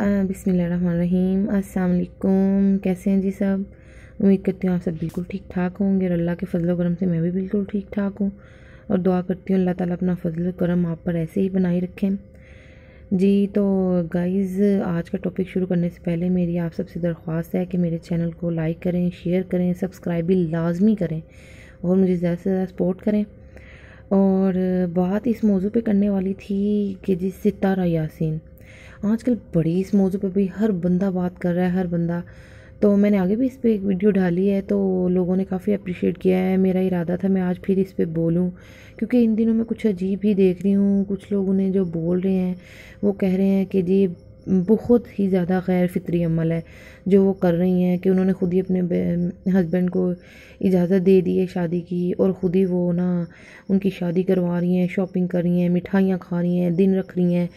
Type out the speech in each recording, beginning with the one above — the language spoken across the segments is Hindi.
बिसमीम असलकुम कैसे हैं जी सब उम्मीद करती हूँ आप सब बिल्कुल ठीक ठाक होंगे और अल्लाह के फजल करम से मैं भी बिल्कुल ठीक ठाक हूँ और दुआ करती हूँ अल्लाह ताला अपना फजल करम आप पर ऐसे ही बनाए रखें जी तो गाइज़ आज का टॉपिक शुरू करने से पहले मेरी आप सबसे दरख्वास्त है कि मेरे चैनल को लाइक करें शेयर करें सब्सक्राइब भी लाजमी करें और मुझे ज़्यादा से ज़्यादा सपोर्ट करें और बात इस मौजू पर करने वाली थी कि जी सितारा यासिन आजकल बड़े इस मौजू पर भी हर बंदा बात कर रहा है हर बंदा तो मैंने आगे भी इस पर एक वीडियो डाली है तो लोगों ने काफ़ी अप्रिशिएट किया है मेरा इरादा था मैं आज फिर इस पर बोलूँ क्योंकि इन दिनों में कुछ अजीब ही देख रही हूँ कुछ लोग उन्हें जो बोल रहे हैं वो कह रहे हैं कि जी बहुत ही ज़्यादा गैर फ़ितरी अमल है जो वो कर रही हैं कि उन्होंने ख़ुद ही अपने हस्बैंड को इजाज़त दे दी है शादी की और ख़ुद ही वो ना उनकी शादी करवा रही हैं शॉपिंग कर रही हैं मिठाइयाँ खा रही हैं दिन रख रही हैं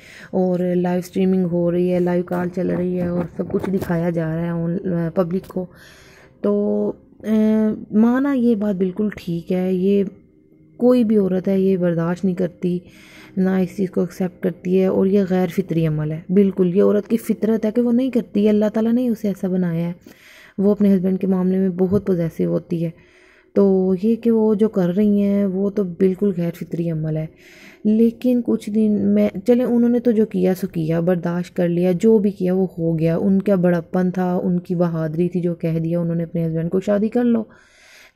और लाइव स्ट्रीमिंग हो रही है लाइव कॉल चल रही है और सब कुछ दिखाया जा रहा है पब्लिक को तो माना ये बात बिल्कुल ठीक है ये कोई भी औरत है ये बर्दाश्त नहीं करती ना इस चीज़ को एक्सेप्ट करती है और ये गैर फितरी अमल है बिल्कुल ये औरत की फितरत है कि वो नहीं करती है अल्लाह ताला ने उसे ऐसा बनाया है वो अपने हस्बैंड के मामले में बहुत पॉजेसिव होती है तो ये कि वो जो कर रही हैं वो तो बिल्कुल गैर फितरी अमल है लेकिन कुछ दिन में चले उन्होंने तो जो किया सो किया बर्दाश्त कर लिया जो भी किया वो हो गया उनका बड़प्पन था उनकी बहादरी थी जो कह दिया उन्होंने अपने हस्बैंड को शादी कर लो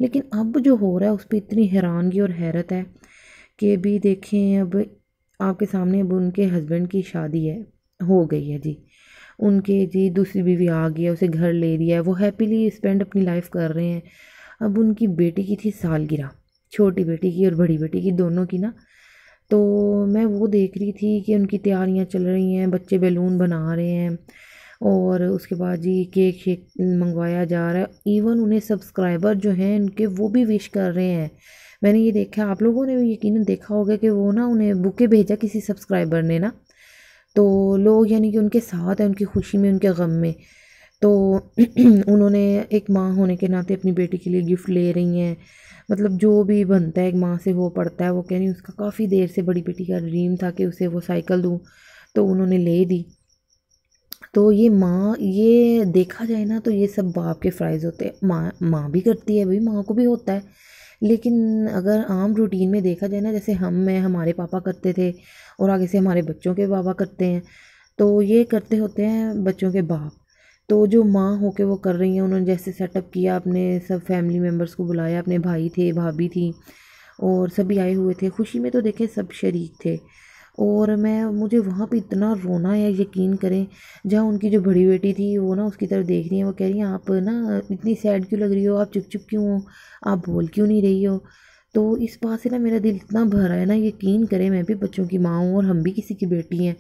लेकिन अब जो हो रहा है उस पर इतनी हैरानगी और हैरत है कि भी देखें अब आपके सामने अब उनके हस्बैंड की शादी है हो गई है जी उनके जी दूसरी बीवी आ गई है उसे घर ले लिया है वो हैप्पीली स्पेंड अपनी लाइफ कर रहे हैं अब उनकी बेटी की थी सालगिरह छोटी बेटी की और बड़ी बेटी की दोनों की ना तो मैं वो देख रही थी कि उनकी तैयारियां चल रही हैं बच्चे बैलून बना रहे हैं और उसके बाद जी केक शेक मंगवाया जा रहा है इवन उन्हें सब्सक्राइबर जो हैं उनके वो भी विश कर रहे हैं मैंने ये देखा आप लोगों ने भी यकीन देखा होगा कि वो ना उन्हें बुके भेजा किसी सब्सक्राइबर ने ना तो लोग यानी कि उनके साथ हैं उनकी खुशी में उनके गम में तो उन्होंने एक माँ होने के नाते अपनी बेटी के लिए गिफ्ट ले रही हैं मतलब जो भी बनता है एक माँ से वो पड़ता है वो कह रही उसका काफ़ी देर से बड़ी बेटी का ड्रीम था कि उसे वो साइकिल दूँ तो उन्होंने ले दी तो ये माँ ये देखा जाए ना तो ये सब बाप के फ़रज़ होते हैं माँ माँ भी करती है भाई माँ को भी होता है लेकिन अगर आम रूटीन में देखा जाए ना जैसे हम मैं हमारे पापा करते थे और आगे से हमारे बच्चों के पापा करते हैं तो ये करते होते हैं बच्चों के बाप तो जो माँ होके वो कर रही हैं उन्होंने जैसे सेटअप किया अपने सब फैमिली मेम्बर्स को बुलाया अपने भाई थे भाभी थी और सभी आए हुए थे खुशी में तो देखे सब शरीक थे और मैं मुझे वहाँ पे इतना रोना या यकीन करें जहाँ उनकी जो बड़ी बेटी थी वो ना उसकी तरफ देख रही हैं वो कह रही हैं आप ना इतनी सैड क्यों लग रही हो आप चुप चुप क्यों हो आप बोल क्यों नहीं रही हो तो इस बात से ना मेरा दिल इतना भरा है ना यकीन करें मैं भी बच्चों की माँ हूँ और हम भी किसी की बेटी हैं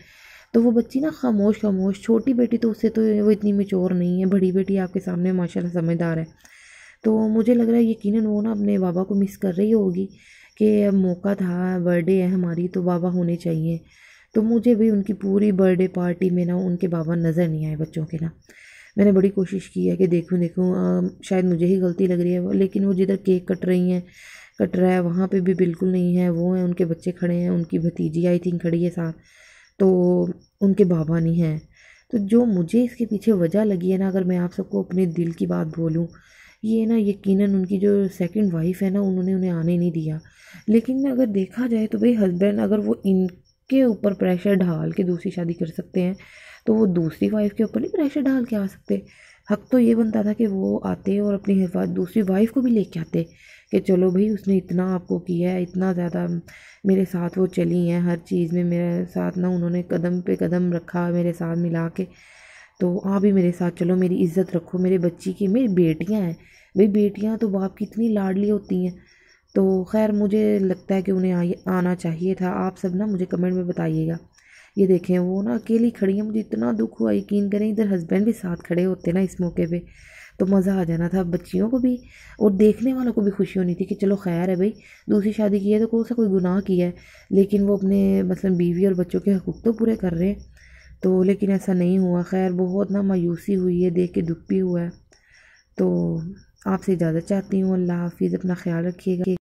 तो वो बच्ची ना खामोश खामोश छोटी बेटी तो उससे तो वो इतनी मेचोर नहीं है बड़ी बेटी आपके सामने माशाल्लाह समझदार है तो मुझे लग रहा है यकीनन वो ना अपने बाबा को मिस कर रही होगी कि अब मौका था बर्थडे है हमारी तो बाबा होने चाहिए तो मुझे भी उनकी पूरी बर्थडे पार्टी में ना उनके बाबा नज़र नहीं आए बच्चों के ना मैंने बड़ी कोशिश की है कि देखूं देखूं आ, शायद मुझे ही गलती लग रही है लेकिन वो जिधर केक कट रही हैं कट रहा है वहाँ पे भी बिल्कुल नहीं है वो हैं उनके बच्चे खड़े हैं उनकी भतीजी आई थिंक खड़ी है साथ तो उनके बाबा नहीं हैं तो जो मुझे इसके पीछे वजह लगी है ना अगर मैं आप सबको अपने दिल की बात बोलूँ ये ना यकीनन उनकी जो सेकंड वाइफ है ना उन्होंने उन्हें आने नहीं दिया लेकिन अगर देखा जाए तो भाई हस्बैंड अगर वो इनके ऊपर प्रेशर ढाल के दूसरी शादी कर सकते हैं तो वो दूसरी वाइफ के ऊपर नहीं प्रेशर डाल के आ सकते हक तो ये बनता था कि वो आते और अपनी हिफाजत दूसरी वाइफ को भी लेके आते कि चलो भाई उसने इतना आपको किया है इतना ज़्यादा मेरे साथ वो चली हैं हर चीज़ में मेरे साथ ना उन्होंने कदम पे कदम रखा मेरे साथ मिला के तो आप भी मेरे साथ चलो मेरी इज़्ज़त रखो मेरे बच्ची की मेरी बेटियां हैं भाई बेटियां तो बाप की इतनी लाडली होती हैं तो खैर मुझे लगता है कि उन्हें आना चाहिए था आप सब ना मुझे कमेंट में बताइएगा ये देखें वो ना अकेली खड़ी है मुझे इतना दुख हुआ यकीन करें इधर हस्बैंड भी साथ खड़े होते ना इस मौके पे तो मज़ा आ जाना था बच्चियों को भी और देखने वालों को भी खुशी होनी थी कि चलो खैर है भाई दूसरी शादी की है तो कौन सा कोई गुनाह किया है लेकिन वो अपने मतलब बीवी और बच्चों के हकूक़ तो पूरे कर रहे हैं तो लेकिन ऐसा नहीं हुआ खैर बहुत ना मायूसी हुई है देख के दुख भी हुआ है तो आपसे इजाज़त चाहती हूँ अल्लाह हाफिज़ अपना ख्याल रखिएगा